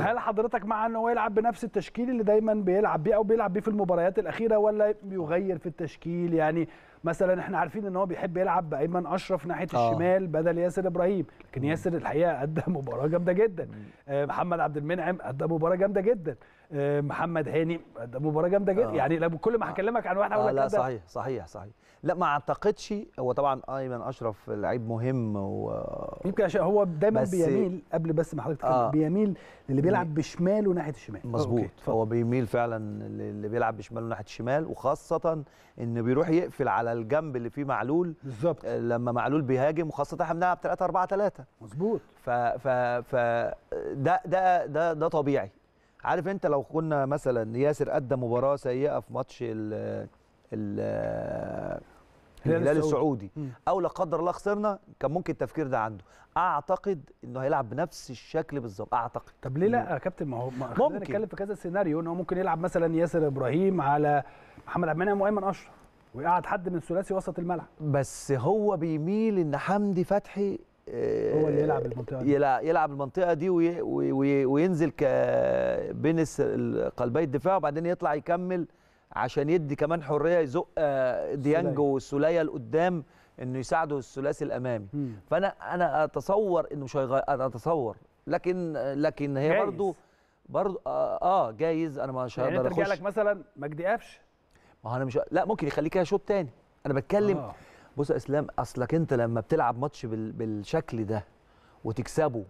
هل حضرتك مع ان هو يلعب بنفس التشكيل اللي دايما بيلعب بيه او بيلعب بيه في المباريات الاخيره ولا يغير في التشكيل يعني مثلا احنا عارفين ان هو بيحب يلعب بايمن اشرف ناحيه آه. الشمال بدل ياسر ابراهيم لكن ياسر الحقيقه ادى مباراه جامده جدا آه، محمد عبد المنعم ادى مباراه جامده جدا آه، محمد هاني ده مباراه جامده جدا آه. يعني لو كل ما هكلمك عن واحد اقول آه، لك آه لا صحيح صحيح صحيح لا ما اعتقدش هو طبعا ايمن اشرف لعيب مهم و... يمكن عشان هو دايما بيميل قبل بس ما حضرتك آه. بيميل للي بيلعب بشماله ناحيه الشمال مظبوط هو بيميل فعلا اللي بيلعب بشماله ناحيه الشمال وخاصه انه بيروح يقفل على الجنب اللي فيه معلول بالظبط آه، لما معلول بيهاجم وخاصه احنا بنلعب 3 4 3 مظبوط ف ف ف ده ده ده ده طبيعي عارف انت لو كنا مثلا ياسر قدم مباراه سيئه في ماتش ال ال الهلال السعودي او لا قدر الله خسرنا كان ممكن التفكير ده عنده اعتقد انه هيلعب بنفس الشكل بالظبط اعتقد طب ليه لا يا كابتن ما هو ممكن نتكلم في كذا سيناريو ان هو ممكن يلعب مثلا ياسر ابراهيم على محمد عبد المنعم وايمن اشرف ويقعد حد من ثلاثي وسط الملعب بس هو بيميل ان حمدي فتحي هو اللي آه، يلعب المنطقه دي يلعب, يلعب المنطقه دي وي وي وينزل بين قلبي الدفاع وبعدين يطلع يكمل عشان يدي كمان حريه يزق آه، ديانج والسوليه لقدام انه يساعده الثلاثي الامامي فانا انا اتصور انه مش هيغير انا اتصور لكن لكن هي جايز. برضه آه, اه جايز انا مش هقدر يعني اخش يعني لك مثلا مجدي قفش ما هو انا مش لا ممكن يخليك كده شوط تاني انا بتكلم آه. بص يا اسلام اصلك انت لما بتلعب ماتش بالشكل ده وتكسبه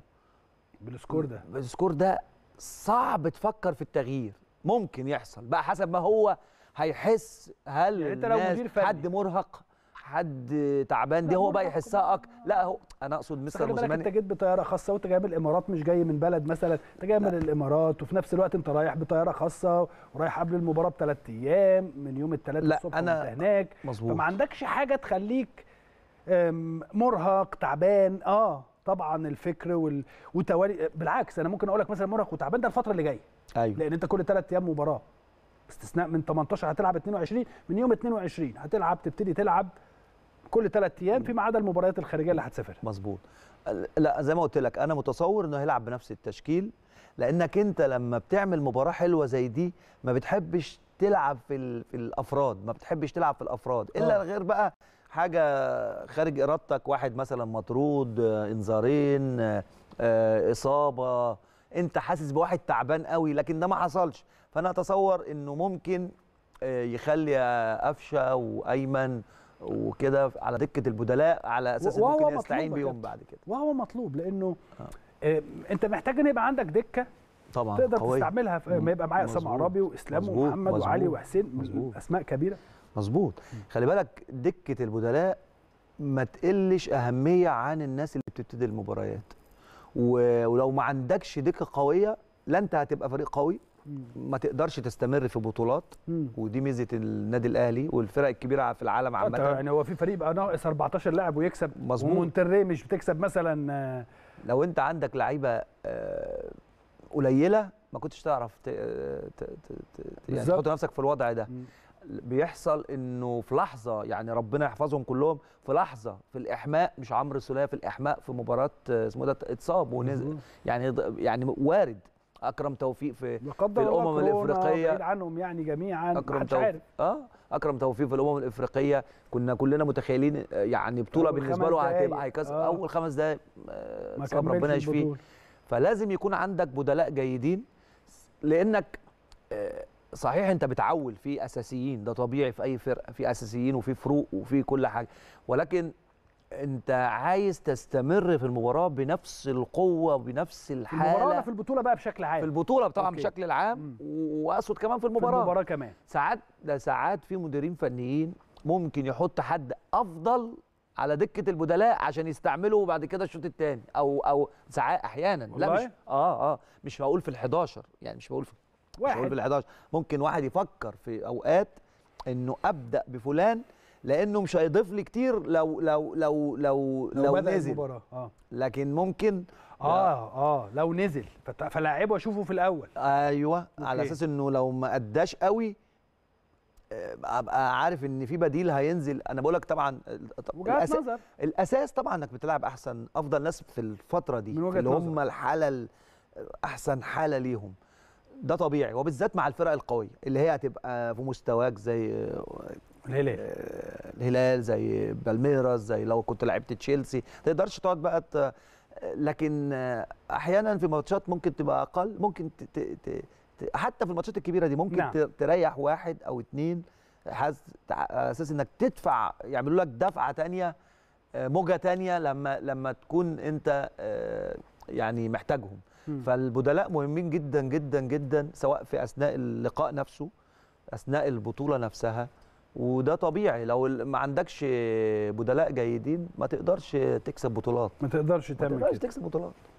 بالسكور ده بالسكور ده صعب تفكر في التغيير ممكن يحصل بقى حسب ما هو هيحس هل يعني انت لو مدير فني حد مرهق حد تعبان دي هو بقى يحسها اكتر لا هو انا اقصد مستر موسيماني انت جيت بطياره خاصه وانت جاي من الامارات مش جاي من بلد مثلا انت جاي من الامارات وفي نفس الوقت انت رايح بطياره خاصه ورايح قبل المباراه بثلاث ايام من يوم الثلاث الصبح أنا وانت هناك مظبوط فما عندكش حاجه تخليك مرهق تعبان اه طبعا الفكر وال... وتوالي بالعكس انا ممكن اقول لك مثلا مرهق وتعبان ده الفتره اللي جايه ايوه لان انت كل ثلاث ايام مباراه باستثناء من 18 هتلعب 22 من يوم 22 هتلعب تبتدي تلعب كل ثلاث ايام فيما عدا المباريات الخارجيه اللي هتسافرها مظبوط لا زي ما قلت لك انا متصور انه هيلعب بنفس التشكيل لانك انت لما بتعمل مباراه حلوه زي دي ما بتحبش تلعب في, في الافراد ما بتحبش تلعب في الافراد آه. الا أوه. غير بقى حاجه خارج ارادتك واحد مثلا مطرود انذارين آه، اصابه انت حاسس بواحد تعبان قوي لكن ده ما حصلش فانا اتصور انه ممكن آه، يخلي قفشه وايمن وكده على دكه البدلاء على اساس ممكن يستعين بيهم بعد كده وهو مطلوب لانه آه. آه. انت محتاج ان يبقى عندك دكه طبعا تقدر قوي. تستعملها في ما يبقى معايا اسامه عرابي واسلام مزبوط. ومحمد مزبوط. وعلي وحسين مزبوط. اسماء كبيره مظبوط خلي بالك دكه البدلاء ما تقلش اهميه عن الناس اللي بتبتدي المباريات ولو ما عندكش دكه قويه لا انت هتبقى فريق قوي ما تقدرش تستمر في بطولات ودي ميزه النادي الاهلي والفرق الكبيره في العالم اه، عامه يعني هو في فريق بقى ناقص 14 لاعب ويكسب مظبوط مش بتكسب مثلا آه. لو انت عندك لعيبه آه، قليله ما كنتش تعرف ت... ت... ت... يعني تحط نفسك في الوضع ده بيحصل انه في لحظه يعني ربنا يحفظهم كلهم في لحظه في الاحماء مش عمرو سوليه في الاحماء في مباراه اسمه ده اتصاب ونزل يعني يعني وارد اكرم توفيق في في الامم الافريقيه عنهم يعني جميعا اكرم توفيق اه اكرم توفيق في الامم الافريقيه كنا كلنا متخيلين آه، يعني بطوله بالنسبه له هتبقى هيكسب آه. اول خمس دقائق آه ربنا يشفيه فلازم يكون عندك بدلاء جيدين لانك آه صحيح انت بتعول في اساسيين ده طبيعي في اي فرقه في اساسيين وفي فروق وفي كل حاجه ولكن انت عايز تستمر في المباراه بنفس القوه وبنفس الحاله في المباراه في البطوله بقى بشكل عام في البطوله طبعا بشكل عام واقصد كمان في المباراه في المباراه كمان ساعات ده ساعات في مديرين فنيين ممكن يحط حد افضل على دكه البدلاء عشان يستعمله بعد كده الشوط الثاني او او ساعات احيانا لا مش اه اه مش هقول في ال11 يعني مش بقول في واحد مش هقول في ال11 ممكن واحد يفكر في اوقات انه ابدا بفلان لانه مش هيضيف لي كتير لو لو لو لو لو, لو نزل المباراة. آه. لكن ممكن اه اه لو نزل فلاعبه اشوفه في الاول ايوه أوكي. على اساس انه لو ما اداش قوي آه، ابقى عارف ان في بديل هينزل انا بقول لك طبعا الأس... نظر. الاساس طبعا انك بتلعب احسن افضل ناس في الفتره دي من اللي هم الحاله احسن حاله ليهم ده طبيعي وبالذات مع الفرق القويه اللي هي هتبقى في مستواك زي الهلال آه، الهلال زي بالميراس زي لو كنت لعبت تشيلسي ما تقدرش تقعد بقى ت... لكن احيانا في ماتشات ممكن تبقى اقل ممكن ت... ت... ت... حتى في الماتشات الكبيره دي ممكن نعم. تريح واحد او اثنين على اساس انك تدفع يعملوا لك دفعه ثانيه آه، موجه ثانيه لما لما تكون انت آه، يعني محتاجهم م. فالبدلاء مهمين جدا جدا جدا سواء في اثناء اللقاء نفسه اثناء البطوله نفسها وده طبيعي لو ما عندكش بدلاء جيدين ما تقدرش تكسب بطولات ما تقدرش تعمل ما تقدرش تكسب بطولات